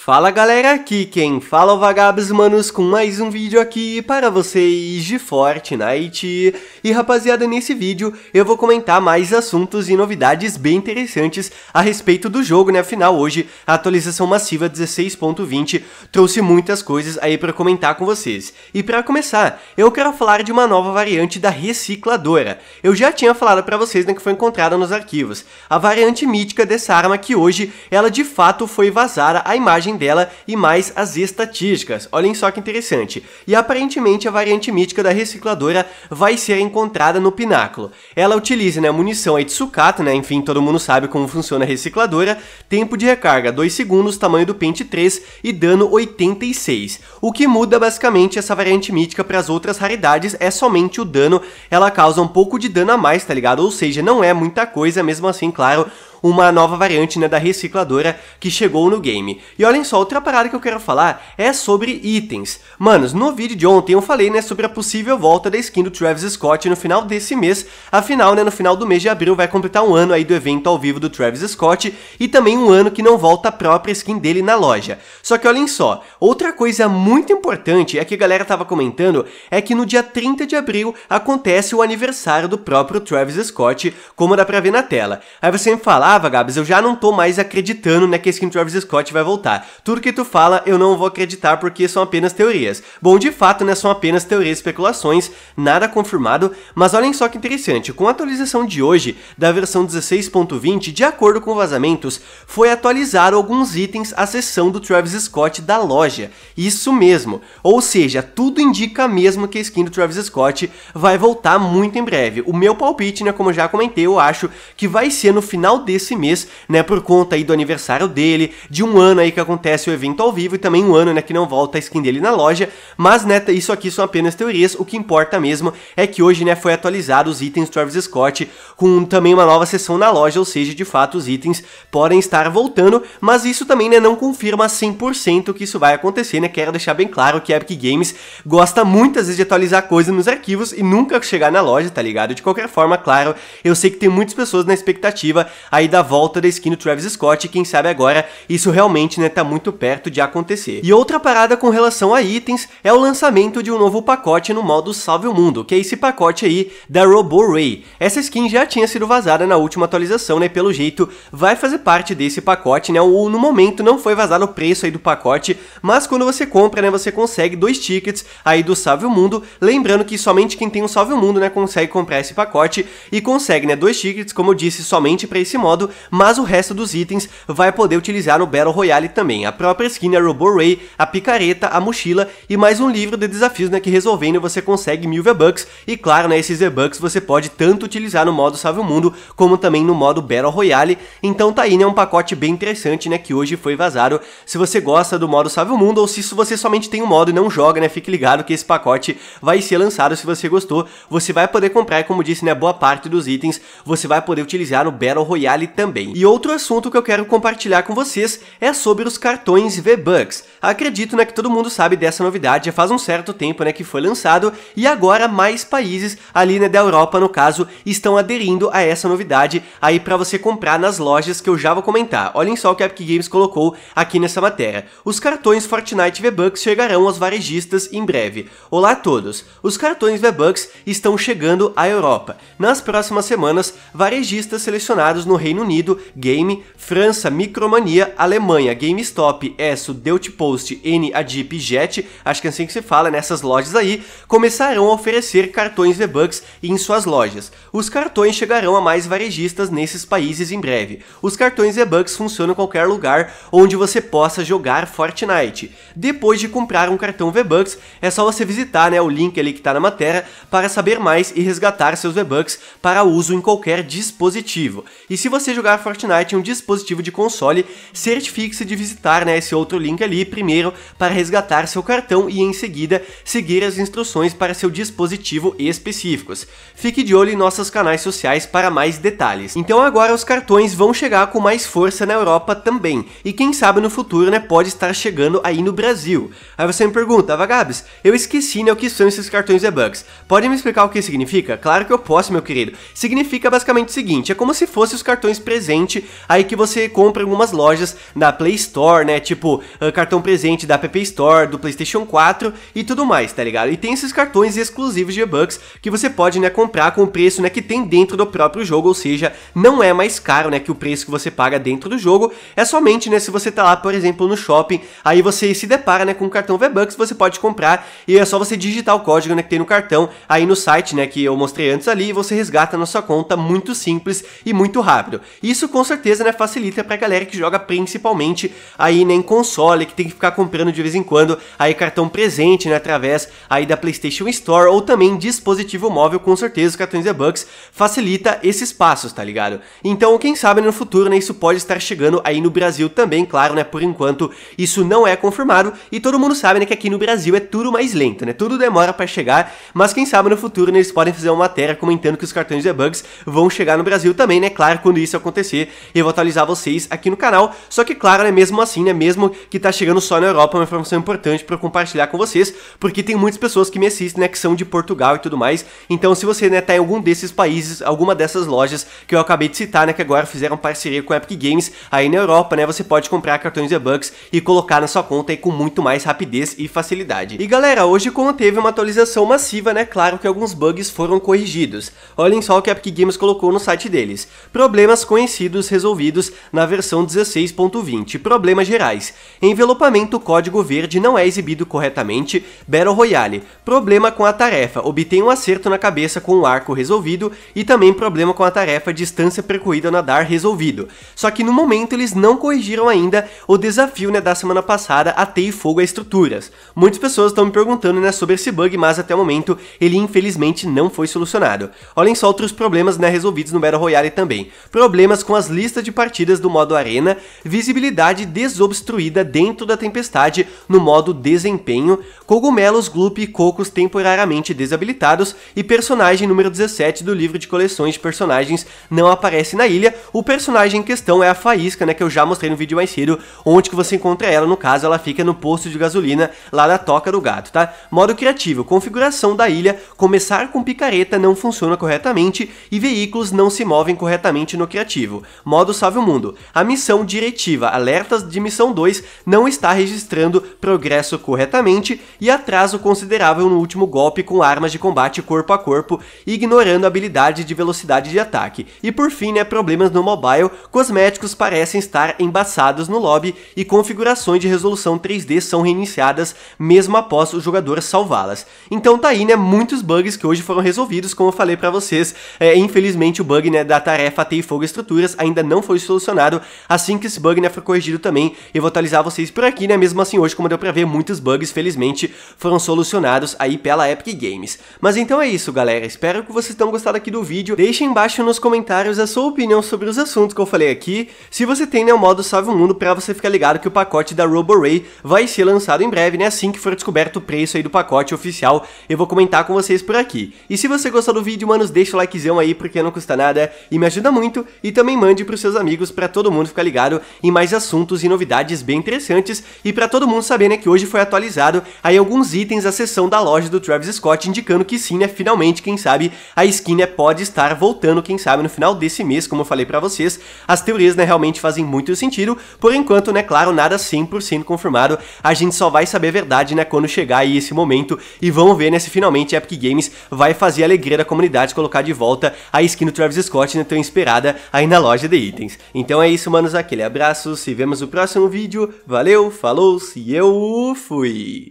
Fala galera, aqui quem fala é o Vagabes Manos com mais um vídeo aqui para vocês de Fortnite. E rapaziada, nesse vídeo eu vou comentar mais assuntos e novidades bem interessantes a respeito do jogo, né? Afinal, hoje a atualização massiva 16.20 trouxe muitas coisas aí para comentar com vocês. E para começar, eu quero falar de uma nova variante da recicladora. Eu já tinha falado para vocês né, que foi encontrada nos arquivos. A variante mítica dessa arma que hoje, ela de fato foi vazada a imagem dela e mais as estatísticas. Olhem só que interessante. E aparentemente a variante mítica da recicladora vai ser encontrada no pináculo. Ela utiliza né, a munição aí de sucata, né? Enfim, todo mundo sabe como funciona a recicladora. Tempo de recarga 2 segundos, tamanho do pente 3 e dano 86. O que muda basicamente essa variante mítica para as outras raridades é somente o dano. Ela causa um pouco de dano a mais, tá ligado? Ou seja, não é muita coisa, mesmo assim, claro, uma nova variante né, da recicladora que chegou no game. E olhem só, outra parada que eu quero falar é sobre itens. Manos, no vídeo de ontem eu falei né, sobre a possível volta da skin do Travis Scott no final desse mês, afinal, né, no final do mês de abril vai completar um ano aí do evento ao vivo do Travis Scott e também um ano que não volta a própria skin dele na loja. Só que olhem só, outra coisa muito importante é que a galera tava comentando é que no dia 30 de abril acontece o aniversário do próprio Travis Scott, como dá pra ver na tela. Aí você me fala, falava, Gabs, eu já não tô mais acreditando né, que esse Kim Travis Scott vai voltar. Tudo que tu fala eu não vou acreditar porque são apenas teorias. Bom, de fato, né, são apenas teorias e especulações, nada confirmado, mas olhem só que interessante, com a atualização de hoje da versão 16.20, de acordo com vazamentos, foi atualizado alguns itens à seção do Travis Scott da loja. Isso mesmo. Ou seja, tudo indica mesmo que a skin do Travis Scott vai voltar muito em breve. O meu palpite, né, como já comentei, eu acho que vai ser no final desse esse mês, né, por conta aí do aniversário dele, de um ano aí que acontece o evento ao vivo e também um ano, né, que não volta a skin dele na loja, mas, né, isso aqui são apenas teorias, o que importa mesmo é que hoje, né, foi atualizado os itens Travis Scott com também uma nova sessão na loja, ou seja, de fato os itens podem estar voltando, mas isso também, né, não confirma 100% que isso vai acontecer, né, quero deixar bem claro que a Epic Games gosta muitas vezes de atualizar coisas nos arquivos e nunca chegar na loja, tá ligado? De qualquer forma, claro, eu sei que tem muitas pessoas na expectativa aí da volta da skin do Travis Scott, e quem sabe agora isso realmente né, tá muito perto de acontecer. E outra parada com relação a itens é o lançamento de um novo pacote no modo Salve o Mundo, que é esse pacote aí da Robo Ray. Essa skin já tinha sido vazada na última atualização, né, pelo jeito vai fazer parte desse pacote, né, ou no momento não foi vazado o preço aí do pacote, mas quando você compra, né, você consegue dois tickets aí do Salve o Mundo, lembrando que somente quem tem um Salve o Mundo, né, consegue comprar esse pacote e consegue, né, dois tickets, como eu disse, somente para esse modo, modo, mas o resto dos itens vai poder utilizar no Battle Royale também. A própria skin, a Robo Ray, a picareta, a mochila e mais um livro de desafios né, que resolvendo você consegue mil V-Bucks. E claro, né, esses V-Bucks você pode tanto utilizar no modo Salve o Mundo como também no modo Battle Royale. Então tá aí né, um pacote bem interessante né, que hoje foi vazado. Se você gosta do modo Salve o Mundo ou se você somente tem o um modo e não joga, né, fique ligado que esse pacote vai ser lançado. Se você gostou, você vai poder comprar, como disse, né, boa parte dos itens você vai poder utilizar no Battle Royale também. E outro assunto que eu quero compartilhar com vocês é sobre os cartões V-Bucks. Acredito, né, que todo mundo sabe dessa novidade, já faz um certo tempo, né, que foi lançado e agora mais países ali, né, da Europa, no caso, estão aderindo a essa novidade aí para você comprar nas lojas que eu já vou comentar. Olhem só o que a Epic Games colocou aqui nessa matéria. Os cartões Fortnite V-Bucks chegarão aos varejistas em breve. Olá a todos. Os cartões V-Bucks estão chegando à Europa. Nas próximas semanas, varejistas selecionados no Reino Unido, Game, França, Micromania, Alemanha, GameStop, ESSO, Deutsche Post, N, Adip Jet, acho que é assim que se fala nessas né? lojas aí, começarão a oferecer cartões V-Bucks em suas lojas. Os cartões chegarão a mais varejistas nesses países em breve. Os cartões V-Bucks funcionam em qualquer lugar onde você possa jogar Fortnite. Depois de comprar um cartão V-Bucks, é só você visitar né, o link ali que está na matéria para saber mais e resgatar seus V-Bucks para uso em qualquer dispositivo. E se você jogar Fortnite em um dispositivo de console, certifique-se de visitar né, esse outro link ali primeiro para resgatar seu cartão e em seguida seguir as instruções para seu dispositivo específicos. Fique de olho em nossos canais sociais para mais detalhes. Então agora os cartões vão chegar com mais força na Europa também, e quem sabe no futuro né, pode estar chegando aí no Brasil. Aí você me pergunta, Vagabes, eu esqueci né, o que são esses cartões e-bucks, pode me explicar o que significa? Claro que eu posso, meu querido. Significa basicamente o seguinte, é como se fosse os cartões presente aí que você compra em algumas lojas na Play Store, né, tipo uh, cartão presente da App Store, do PlayStation 4 e tudo mais, tá ligado? E tem esses cartões exclusivos de bucks que você pode, né, comprar com o preço, né, que tem dentro do próprio jogo, ou seja, não é mais caro, né, que o preço que você paga dentro do jogo, é somente, né, se você tá lá, por exemplo, no shopping, aí você se depara, né, com o cartão V-Bucks, você pode comprar e é só você digitar o código, né, que tem no cartão aí no site, né, que eu mostrei antes ali, e você resgata na sua conta, muito simples e muito rápido. Isso com certeza, né, facilita pra galera que joga principalmente aí, né, em console, que tem que ficar comprando de vez em quando aí cartão presente, né, através aí da PlayStation Store ou também dispositivo móvel, com certeza os cartões e-bucks facilita esses passos, tá ligado? Então, quem sabe no futuro, né, isso pode estar chegando aí no Brasil também, claro, né, por enquanto isso não é confirmado e todo mundo sabe, né, que aqui no Brasil é tudo mais lento, né, tudo demora para chegar, mas quem sabe no futuro, né, eles podem fazer uma matéria comentando que os cartões e-bucks vão chegar no Brasil também, né, claro, quando isso acontecer, eu vou atualizar vocês aqui no canal, só que claro, né, mesmo assim, né, mesmo que tá chegando só na Europa, uma informação importante para compartilhar com vocês, porque tem muitas pessoas que me assistem, né, que são de Portugal e tudo mais. Então, se você, né, tá em algum desses países, alguma dessas lojas que eu acabei de citar, né, que agora fizeram parceria com a Epic Games, aí na Europa, né, você pode comprar cartões de bucks e colocar na sua conta aí com muito mais rapidez e facilidade. E galera, hoje como teve uma atualização massiva, né, claro que alguns bugs foram corrigidos. Olhem só o que a Epic Games colocou no site deles. Problemas conhecidos resolvidos na versão 16.20. Problemas gerais. Envelopamento momento o código verde não é exibido corretamente Battle Royale. Problema com a tarefa, obtém um acerto na cabeça com o um arco resolvido e também problema com a tarefa distância percorrida nadar resolvido. Só que no momento eles não corrigiram ainda o desafio né, da semana passada ateie fogo a estruturas. Muitas pessoas estão me perguntando né, sobre esse bug, mas até o momento ele infelizmente não foi solucionado. Olhem só outros problemas né, resolvidos no Battle Royale também. Problemas com as listas de partidas do modo arena, visibilidade desobstruída dentro da tempestade no modo desempenho, cogumelos, gloop e cocos temporariamente desabilitados e personagem número 17 do livro de coleções de personagens não aparece na ilha. O personagem em questão é a Faísca, né, que eu já mostrei no vídeo mais cedo, onde que você encontra ela, no caso ela fica no posto de gasolina lá da Toca do Gato, tá? Modo criativo, configuração da ilha, começar com picareta não funciona corretamente e veículos não se movem corretamente no criativo. Modo salve o mundo. A missão diretiva, alertas de missão 2 não está está registrando progresso corretamente e atraso considerável no último golpe com armas de combate corpo a corpo, ignorando a habilidade de velocidade de ataque. E por fim, né, problemas no mobile, cosméticos parecem estar embaçados no lobby e configurações de resolução 3D são reiniciadas mesmo após o jogador salvá-las. Então tá aí, né, muitos bugs que hoje foram resolvidos, como eu falei para vocês, é, infelizmente o bug, né, da tarefa Tei Fogo Estruturas ainda não foi solucionado, assim que esse bug, né, for corrigido também, eu vou atualizar vocês por aqui aqui, né? Mesmo assim, hoje, como deu pra ver, muitos bugs, felizmente, foram solucionados aí pela Epic Games. Mas então é isso, galera. Espero que vocês tenham gostado aqui do vídeo. Deixem embaixo nos comentários a sua opinião sobre os assuntos que eu falei aqui. Se você tem, né, o modo Salve o Mundo pra você ficar ligado que o pacote da RoboRay vai ser lançado em breve, né? Assim que for descoberto o preço aí do pacote oficial, eu vou comentar com vocês por aqui. E se você gostou do vídeo, manos, deixa o likezão aí, porque não custa nada e me ajuda muito. E também mande pros seus amigos pra todo mundo ficar ligado em mais assuntos e novidades bem interessantes e para todo mundo saber, né, que hoje foi atualizado aí alguns itens da seção da loja do Travis Scott, indicando que sim, né, finalmente, quem sabe, a skin né, pode estar voltando, quem sabe, no final desse mês, como eu falei para vocês, as teorias, né, realmente fazem muito sentido, por enquanto, né, claro, nada 100% confirmado, a gente só vai saber a verdade, né, quando chegar aí esse momento, e vamos ver, né, se finalmente a Epic Games vai fazer a alegria da comunidade colocar de volta a skin do Travis Scott, né, tão esperada aí na loja de itens. Então é isso, manos, aquele abraço, se vemos no próximo vídeo, valeu, falou-se, eu fui!